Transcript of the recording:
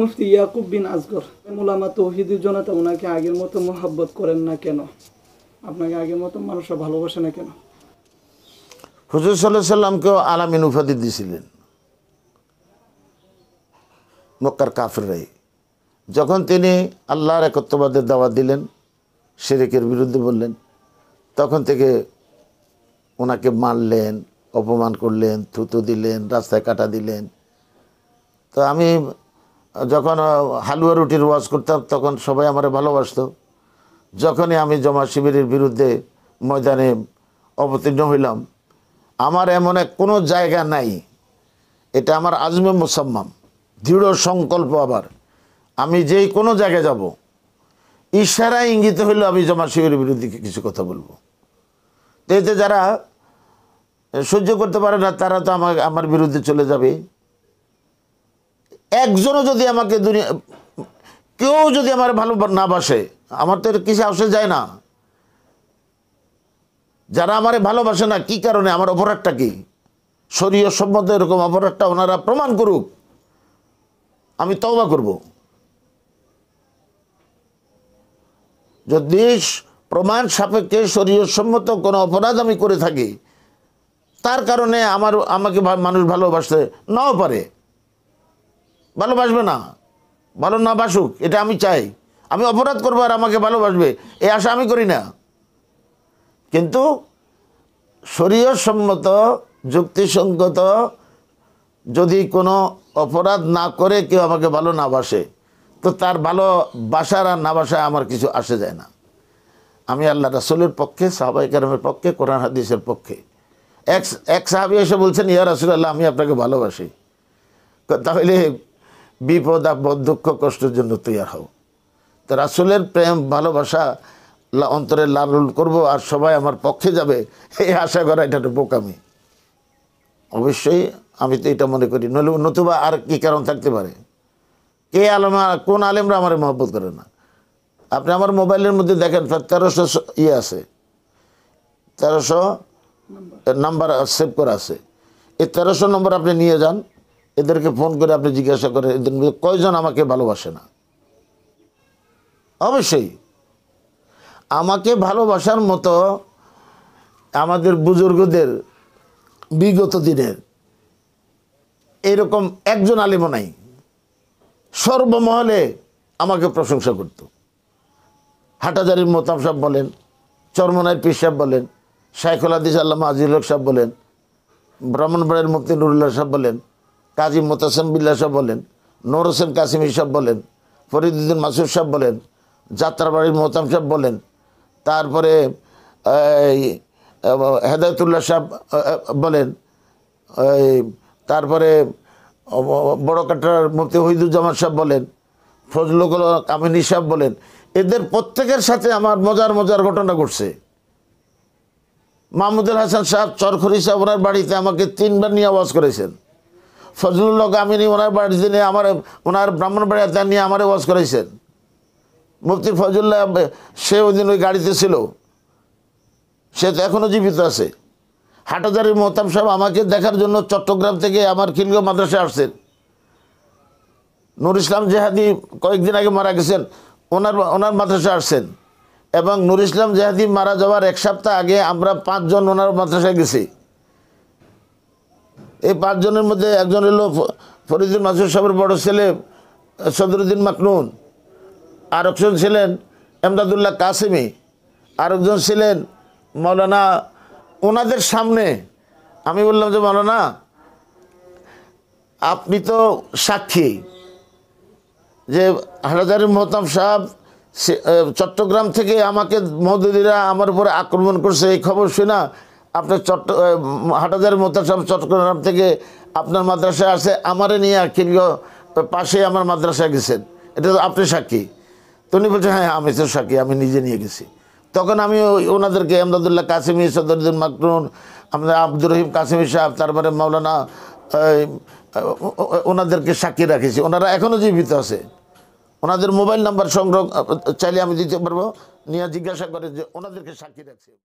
মুফতি ইয়াকুব বিন আজগর মোলামা তৌহিদুর তো ওনাকে আগের মতো মোহাব্বত করেন না কেন আপনাকে আগের মতো মানুষরা ভালোবাসে না কেন হুজুর সাল্লাহ সাল্লামকেও আলামিন উপাধি দিয়েছিলেন মক্কার রাই যখন তিনি আল্লাহর একত্ববাদের দাওয়া দিলেন শেরেকের বিরুদ্ধে বললেন তখন থেকে ওনাকে মারলেন অপমান করলেন থুতু দিলেন রাস্তায় কাটা দিলেন তো আমি যখন হালুয়া রুটির ওয়াজ করতাম তখন সবাই আমার ভালোবাসত যখনই আমি জমা শিবিরের বিরুদ্ধে ময়দানে অবতীর্ণ হইলাম আমার এমন এক কোনো জায়গা নাই এটা আমার আজমে মুসাম্মাম দৃঢ় সংকল্প আবার আমি যেই কোনো জায়গায় যাব ইশারা ইঙ্গিত হইলেও আমি জমা শিবিরের বিরুদ্ধে কিছু কথা বলবো তো এতে যারা সহ্য করতে পারে না তারা তো আমাকে আমার বিরুদ্ধে চলে যাবে একজনও যদি আমাকে দুনিয়া কেউ যদি আমার ভালো না বাসে আমার তো কিসে আসে যায় না যারা আমারে ভালোবাসে না কি কারণে আমার অপরাধটা কি শরীয় সম্বন্ধে এরকম অপরাধটা ওনারা প্রমাণ করুক আমি তওবা করব যদি প্রমাণ সাপেক্ষে শরীয় সম্মত কোনো অপরাধ আমি করে থাকি তার কারণে আমার আমাকে মানুষ ভালোবাসতে নাও পারে ভালোবাসবে না ভালো না বাসুক এটা আমি চাই আমি অপরাধ করবো আর আমাকে ভালোবাসবে এই আশা আমি করি না কিন্তু সম্মত যুক্তিসঙ্গত যদি কোনো অপরাধ না করে কেউ আমাকে ভালো না বাসে তো তার ভালো বাসার আর না বাসায় আমার কিছু আসে যায় না আমি আল্লাহ রাসুলের পক্ষে সাহবাই কালামের পক্ষে কোরআন হাদিসের পক্ষে এক এক সাহাবি এসে বলছেন ইয়া রাসুল আল্লাহ আমি আপনাকে ভালোবাসি তাহলে বিপদ আপদ দুঃখ কষ্টের জন্য তৈয়ার হও তো রাসুলের প্রেম ভালোবাসা অন্তরে লালুল করব আর সবাই আমার পক্ষে যাবে এই আশা করা এটা একটা বোকামি অবশ্যই আমি তো এটা মনে করি নইলে নতুবা আর কি কারণ থাকতে পারে কে আলম কোন আলেমরা আমার মহব্বত করে না আপনি আমার মোবাইলের মধ্যে দেখেন তেরোশো ইয়ে আছে তেরোশো নাম্বার সেভ করা আছে এই তেরোশো নম্বর আপনি নিয়ে যান এদেরকে ফোন করে আপনি জিজ্ঞাসা করেন এদের মধ্যে কয়জন আমাকে ভালোবাসে না অবশ্যই আমাকে ভালোবাসার মতো আমাদের বুজুর্গদের বিগত দিনের এরকম একজন আলিমও নাই সর্বমহলে আমাকে প্রশংসা করত হাটাজারির মোতাম সাহেব বলেন চরমনায় পীর সাহেব বলেন শাইখুল আদিস আল্লাহ আজিউল সাহেব বলেন ব্রাহ্মণবাড়ের মুক্তি নুরুল্লাহ সাহেব বলেন কাজী মোতাসেম বিল্লা সব বলেন নোর হোসেন কাসিমি সব বলেন ফরিদুদ্দিন মাসুদ সব বলেন যাত্রাবাড়ির মোহতাম সাহেব বলেন তারপরে হেদায়তুল্লাহ সাহেব বলেন তারপরে বড় কাটার মুফতি হইদুজ্জামান সাহেব বলেন ফজলুল কামিনী সাহেব বলেন এদের প্রত্যেকের সাথে আমার মজার মজার ঘটনা ঘটছে মাহমুদুল হাসান সাহেব চরখরি সাহেব ওনার বাড়িতে আমাকে তিনবার নিয়ে আওয়াজ করেছেন ফজলুল্লাহ কামিনী ওনার বাড়িতে নিয়ে আমার ওনার ব্রাহ্মণ বাড়িতে নিয়ে আমারে বস করাইছেন মুফতি ফজলুল্লাহ সে ওই দিন ওই গাড়িতে ছিল সে তো এখনও জীবিত আছে হাটাদারি মোহতাম সাহেব আমাকে দেখার জন্য চট্টগ্রাম থেকে আমার খিলগ মাদ্রাসা আসছেন নুর ইসলাম জেহাদি কয়েকদিন আগে মারা গেছেন ওনার ওনার মাদ্রাসা আসছেন এবং নুর ইসলাম জেহাদি মারা যাওয়ার এক সপ্তাহ আগে আমরা পাঁচজন ওনার মাদ্রাসায় গেছি এই পাঁচজনের মধ্যে একজন হলো ফরিদুল মাসুদ সাহেবের বড় ছেলে সদরুদ্দিন মাকনুন একজন ছিলেন এমদাদুল্লাহ কাসিমি আরেকজন ছিলেন মৌলানা ওনাদের সামনে আমি বললাম যে মৌলানা আপনি তো সাক্ষী যে হাজারি মোহতাম সাহেব চট্টগ্রাম থেকে আমাকে মহদুদিরা আমার উপরে আক্রমণ করছে এই খবর শোনা আপনার চট্ট হাটাজার মোতাসাম চট্টগ্রাম থেকে আপনার মাদ্রাসায় আসে আমারে নিয়ে কিনলো পাশে আমার মাদ্রাসায় গেছেন এটা তো আপনি সাক্ষী তো উনি বলছেন হ্যাঁ, হ্যাঁ আমি তো সাক্ষী আমি নিজে নিয়ে গেছি তখন আমি ওনাদেরকে আহমদুল্লাহ কাসিমি সদরুদ্দিন মাকরুন আমাদের আব্দুর রহিম কাসিমি সাহেব তারপরে মাওলানা ওনাদেরকে সাক্ষী রাখেছি ওনারা এখনও জীবিত আছে ওনাদের মোবাইল নাম্বার সংগ্রহ চাইলে আমি দিতে পারবো নিয়ে জিজ্ঞাসা করে যে ওনাদেরকে সাক্ষী রাখছি